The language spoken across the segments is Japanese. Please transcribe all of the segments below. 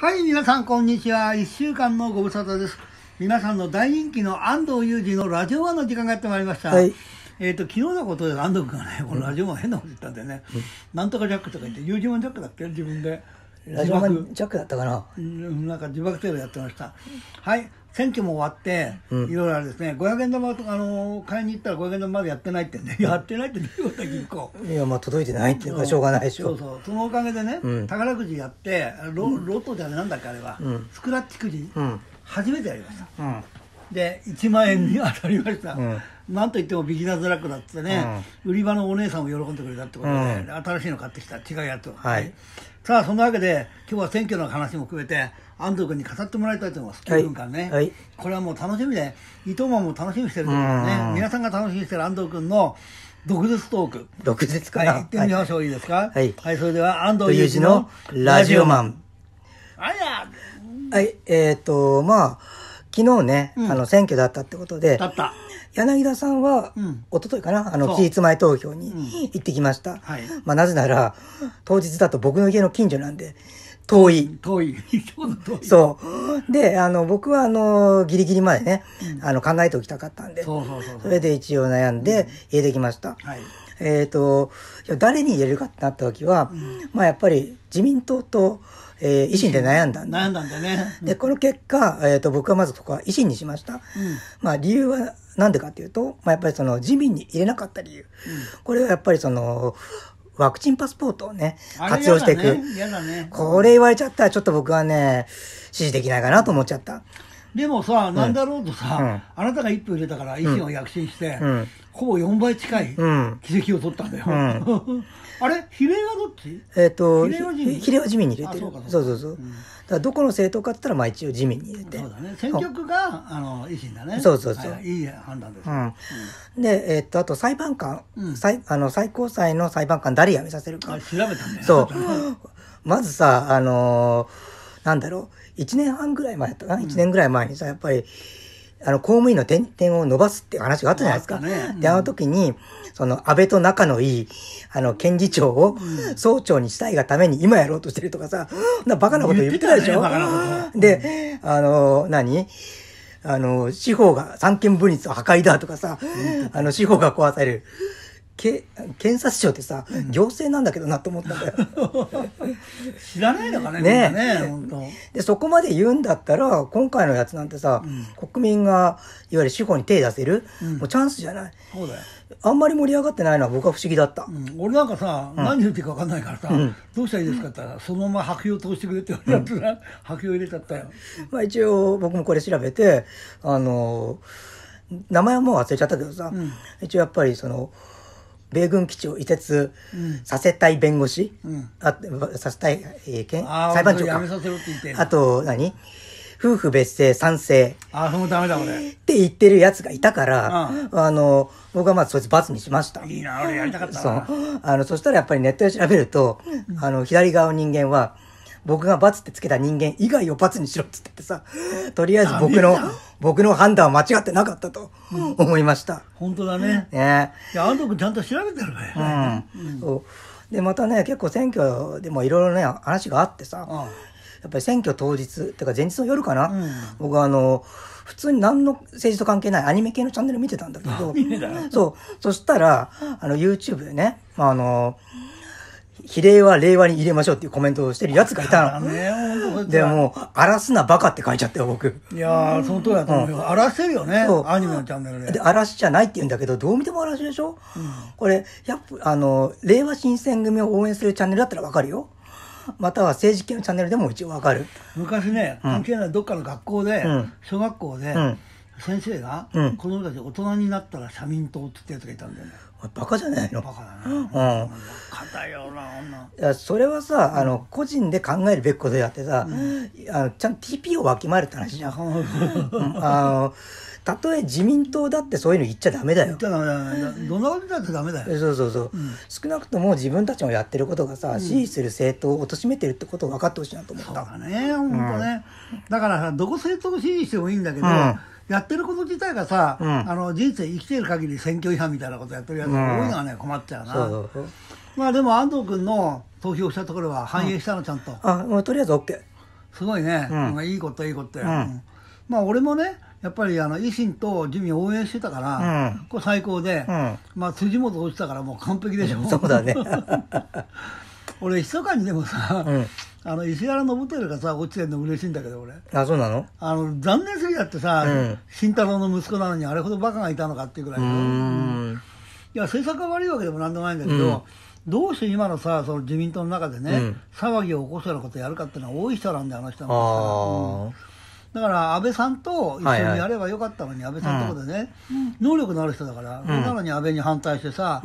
はい、皆さん、こんにちは。一週間のご無沙汰です。皆さんの大人気の安藤裕二のラジオ1の時間がやってまいりました。はい、えっ、ー、と、昨日のことで安藤君がね、このラジオ1変なこと言ったんでね、うん、なんとかジャックとか言って、友人もジャックだっけ自分で。ラジオマジャックだったかな。なんか自爆テロやってました。はい。選挙も終わって、うん、いろいろあれですね、500円玉とか、あの買いに行ったら500円玉までやってないってね、やってないってどういうこと銀行。いや、まあ届いてないっていうか、しょうがないでしょ。そうそう。そのおかげでね、うん、宝くじやってロ、ロトじゃなんだっけあれは、うん、スクラッチくじ、初めてやりました。で、1万円に当たりました。なんといってもビギナーズラックだってね、売り場のお姉さんも喜んでくれたってことで、新しいの買ってきた、違うやつを。はいさあ、そんなわけで、今日は選挙の話も含めて、安藤君に語ってもらいたいと思います、9分間ね、はい、これはもう楽しみで、伊藤もも楽しみにしてると思うね、皆さんが楽しみにしてる安藤君の毒舌トーク、毒舌かはい、行ってみましょう、はい、いいですか、はい、はい、それでは安藤裕二のラジオマン。あやはい、えっ、ー、と、まあ、昨日ね、うんあの選挙だったってことでだった。柳田さんは、うん一昨日かなあの期日前投票に行ってきました、はいまあ、なぜなら当日だと僕の家の近所なんで遠い、遠い。ちょうど遠い。そうであの僕はあのギリギリまでね、あの考えておきたかったんでそうそうそうそそれで一応悩んで入れてきました、はい。えー、と誰に入れるかってなった時は、まあ、やっぱり自民党とえー、維新で悩んだん悩んだんだね。うん、で、この結果、えっ、ー、と、僕はまずそこは維新にしました。うん、まあ、理由はなんでかっていうと、まあ、やっぱりその自民に入れなかった理由。これはやっぱりその、ワクチンパスポートをね、活用していく。ねね、これ言われちゃったら、ちょっと僕はね、支持できないかなと思っちゃった。でもさ、なんだろうとさ、あなたが一歩入れたから維新を躍進して、ほぼ4倍近い奇跡を取ったんだよ。うん、あれ比例はどっちえっと、比例は自民に入れてる。そうそうそう。だどこの政党かって言ったら、まあ一応自民に入れて。そうだね。選挙区が、あの、維新だね。そうそうそう。いい判断です。で、えっと、あと裁判官、最あの最高裁の裁判官誰辞めさせるか。調べたんだよ。そう。まずさ、あのー、なんだろう、1年半ぐらい前だったかな、1年ぐらい前にさ、やっぱり、あの、公務員の点々を伸ばすっていう話があったじゃないですか。ね、で、あの時に、その、安倍と仲のいい、あの、検事長を総長にしたいがために今やろうとしてるとかさ、なバカなこと言ってたでしょ、ね、で、あの、何あの、司法が三権分立は破壊だとかさ、あの、司法が壊される。け検察庁ってさ、行政なんだけどなと思ったんだよ知らないのかねねねでそこまで言うんだったら今回のやつなんてさ、うん、国民がいわゆる司法に手出せる、うん、もうチャンスじゃないそうだよあんまり盛り上がってないのは僕は不思議だった、うん、俺なんかさ、何言っていいか分かんないからさ、どうしたらいいですかって言ったらそのまま白票通してくれって言われたら、白票入れちゃったよまあ一応僕もこれ調べてあの名前はもう忘れちゃったけどさ、一応やっぱりその、米軍基地を移設させたい弁護士、うん、あさせたい、えー、裁判長かあと何夫婦別姓賛成あそのダメだ俺って言ってるやつがいたから、うん、あの僕はまずそいつ罰にしましたいいな俺やりたかったそうあのそしたらやっぱりネットで調べると、あの左側の人間は「僕が罰ってつけた人間以外を罰にしろっつってさ、とりあえず僕の、僕の判断は間違ってなかったと思いました。本当だね。ねいや、安藤君ちゃんと調べてるね。うん。うん、で、またね、結構選挙でもいろいろね、話があってさ、うん、やっぱり選挙当日、ってか前日の夜かな、うん、僕はあの、普通に何の政治と関係ないアニメ系のチャンネル見てたんだけど、そう、そしたら、あの、YouTube でね、あの、比例は令和に入れましょうっていうコメントをしてるやつがいたの。でも、荒らすなバカって書いちゃったよ、僕。いやー、その通りだと思うよ。荒、らせるよね、アニメのチャンネルで。で、荒らしじゃないって言うんだけど、どう見ても荒らしでしょ、うん、これ、やっぱ、あの、令和新選組を応援するチャンネルだったらわかるよ。または政治系のチャンネルでも一応わかる。昔ね、関係ない、うん、どっかの学校で、小学校で、先生が、子供たち大人になったら社民党って言ってるやつがいたんだよね。バカじゃないのバカだな、うん、バカだよな女いやそれはさあの個人で考えるべきことやってさ、うん、あのちゃんと TP をわきまえるって話じゃんあのたとえ自民党だってそういうの言っちゃダメだよ。だどんなことだっダメだよ。そうそうそう、うん、少なくとも自分たちのやってることがさ、うん、支持する政党を貶めてるってことを分かってほしいなと思った。そうだね、本当ね。うん、だからどこ政党を支持してもいいんだけど、やってること自体がさ、うん、あの人生生きてる限り選挙違反みたいなことやってるやつが多いのはね、困っちゃうな。そうそうまあでも安藤君の投票したところは反映したの、ちゃんと。あ、もうとりあえず OK。すごいね。うん、いいこと、いいこと。うんまあ俺もね、やっぱりあの維新と自民応援してたから、うん、これ最高で、うん、まあ辻元落ちたからもう完璧でしょ。そうだね。俺、密かにでもさ、うんあの石原信輝がさ落ちてるの嬉しいんだけど俺あそうなのあの残念すぎだってさ、うん、慎太郎の息子なのにあれほどバカがいたのかっていうぐらいいや政策が悪いわけでもなんでもないんだけど、うん、どうして今のさその自民党の中でね、うん、騒ぎを起こすようなことやるかっていうのは多い人なんだよあの人は。だから安倍さんと一緒にやればよかったのに、安倍さんところでね、能力のある人だから、それなのに安倍に反対してさ、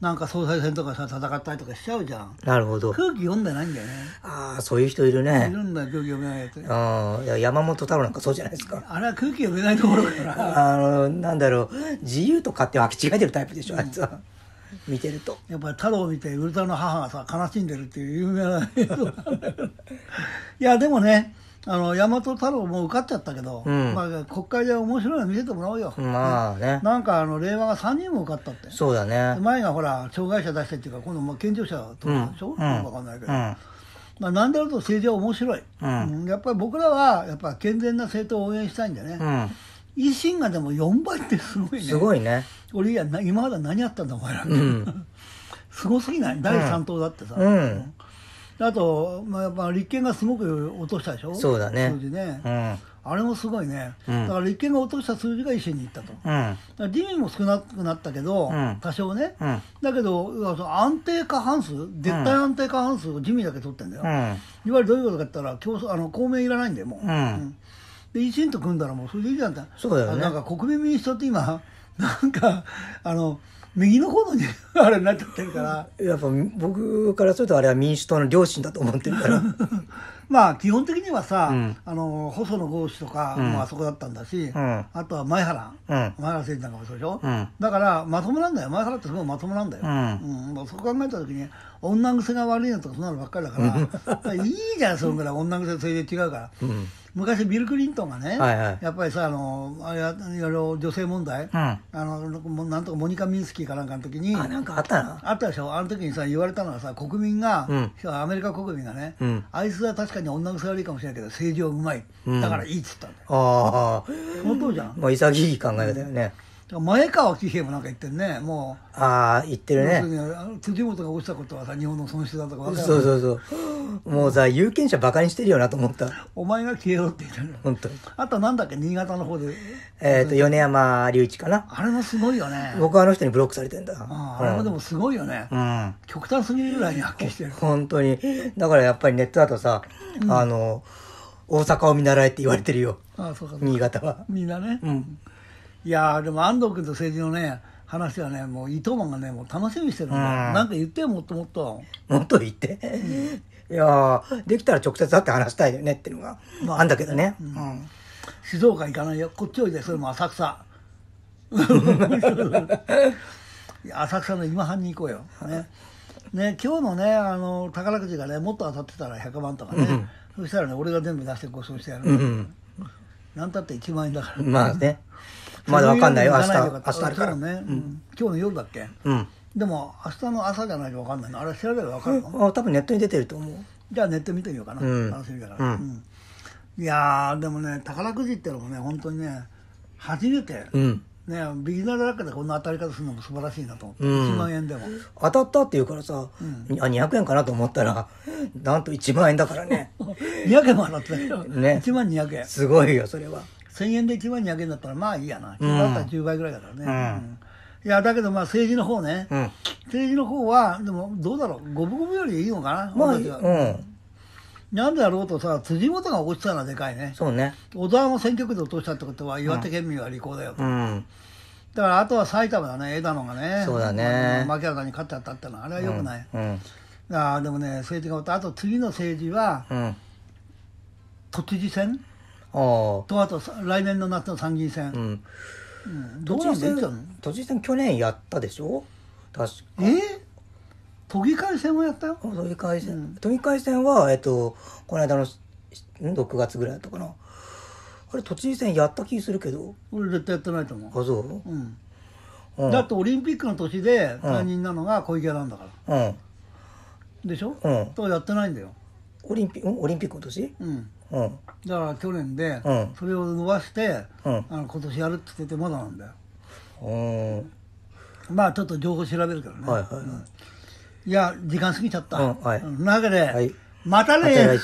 なんか総裁選とかさ、戦ったりとかしちゃうじゃん。なるほど。空気読んでないんだよね。ああ、そういう人いるね。いるんだよ、空気読めないやつ。ああ、山本太郎なんかそうじゃないですか。あれは空気読めないところだから。あの、なんだろう、自由と勝手て、履き違えてるタイプでしょ、あいつは。見てるとやっぱり太郎を見てウルトラの母がさ悲しんでるっていう有名な映像いやでもねあの大和太郎も受かっちゃったけど、うん、まあ、国会で面白いの見せてもらおうよ、まあね、なんかあの令和が3人も受かったってそうだね前がほら障害者出してっていうか今度も健常者とかでしょ、うん、分かんないけど、まあ、何であると政治は面白い、うんやっぱり僕らはやっぱ健全な政党を応援したいんだよね、維新がでも4倍ってすごいねすごいね俺いや今まで何やったんだお前ら、うん、すごすぎない第3党だってさ、うんあと、まあ、やっぱ立憲がすごく落としたでしょそうだね数字ね、うん、あれもすごいね、うん、だから立憲が落とした数字が維新にいったと、うん、自民も少なくなったけど、うん、多少ね、だけど安定過半数絶対安定過半数を自民だけ取ってんだよ、いわゆるどういうことかって言ったら競争あの公明いらないんだよもう、で維新と組んだらもうそれでいいじゃんってそうだよ、ね、なんか国民民主党って今なんかあの右の方の、に あれになっちゃってるからやっぱ僕からするとあれは民主党の両親だと思ってるから まあ基本的にはさ、うん、あの細野豪志とか、もまあそこだったんだし、うん、あとは前原、前原誠司なんかもそうでしょ、だからまともなんだよ前原ってすごいまともなんだよ、うんそう考えた時に女癖が悪いのとかそんなのばっかりだから いいじゃんそんぐらい女癖それで違うから。昔ビル・クリントンがね、はいはい、やっぱりさあのあいろいろ女性問題、うん、あのなんとかモニカ・ミンスキーかなんかの時にあなんかあったなあったでしょあの時にさ言われたのはさ国民が、うん、アメリカ国民がね、うん、あいつは確かに女癖悪いかもしれないけど政治はうまいだからいいっつったんだよ、ああじゃん、まあ、潔い考えだよね、うん前川喜平もなんか言ってるねもうああ言ってるね辻元が落ちたことはさ日本の損失だとか分かるそうそうそうもうさ有権者バカにしてるよなと思ったお前が消えろって言ってる本当あとなんだっけ新潟の方でえっ、ー、と米山隆一かなあれもすごいよね僕はあの人にブロックされてんだあ,、れもでもすごいよね、うん、極端すぎるぐらいに発見してる本当にだからやっぱりネットだとさ、うん、あの大阪を見習えって言われてるよああそうか新潟はみんなねうんいやでも安藤君と政治のね話はねもう伊藤マンがねもう楽しみにしてるんん、なんか言ってよもっともっともっと言って、いやできたら直接会って話したいよねっていうのが、まあ、あんだけどね、うん、うん、静岡行かないよこっちおいでそれも浅草 浅草の今半に行こうよねね今日のねあの宝くじがねもっと当たってたら100万とかね、そしたらね俺が全部出してごそうしてやる、うんなんたって1万円だから、ね、まあねまだわかんないよ、明日。明日あるから。ね、うん。今日の夜だっけうん。でも、明日の朝じゃないとわかんないの。あれ調べればわかるのあ、多分ネットに出てると思う。じゃあネット見てみようかな。うん、楽しみだから。うん。いやでもね、宝くじってのもね、本当にね、初めて。うん。ね、ビギナーだらけでこんな当たり方するのも素晴らしいなと思って、うん、1万円でも当たったっていうからさ、うん、あ200円かなと思ったらなんと1万円だからね200 円も払ってねね1万200円すごいよそれは1000円で1万200円だったらまあいいやな、うん、だったら10倍ぐらいだからね、うんいやだけどまあ政治の方ね、うん、政治の方はでもどうだろう五分五分よりいいのかな、まあ、俺たちは、なんでやろうとさ、辻元が落ちたのはでかいね。そうね。小沢も選挙区で落としたってことは、岩手県民は利口だよと、うん。だからあとは埼玉だね、枝野がね。そうだね。牧原に勝っちゃったってのは、あれはよくない。うん。うん、あでもね、政治が終わった。あと次の政治は、うん、都知事選とあと来年の夏の参議院選、うん都知事選都知事選去年やったでしょ確かえ都議会選もやったよ都議会選、うん、都議会選は、えっと、この間の6月ぐらいだったかなあれ都知事選やった気するけど俺絶対やってないと思うあそう、うんうん、だってオリンピックの年で担任なのが小池なんだから、うん、でしょ、うん、とやってないんだよオリンピオリンピックの年、うん、うん、だから去年で、それを伸ばして、うん、あの今年やるって言っててまだなんだよ、うん、まあちょっと情報調べるからね、はいはいいや時間過ぎちゃった、うんはい、なわけで、はい、またね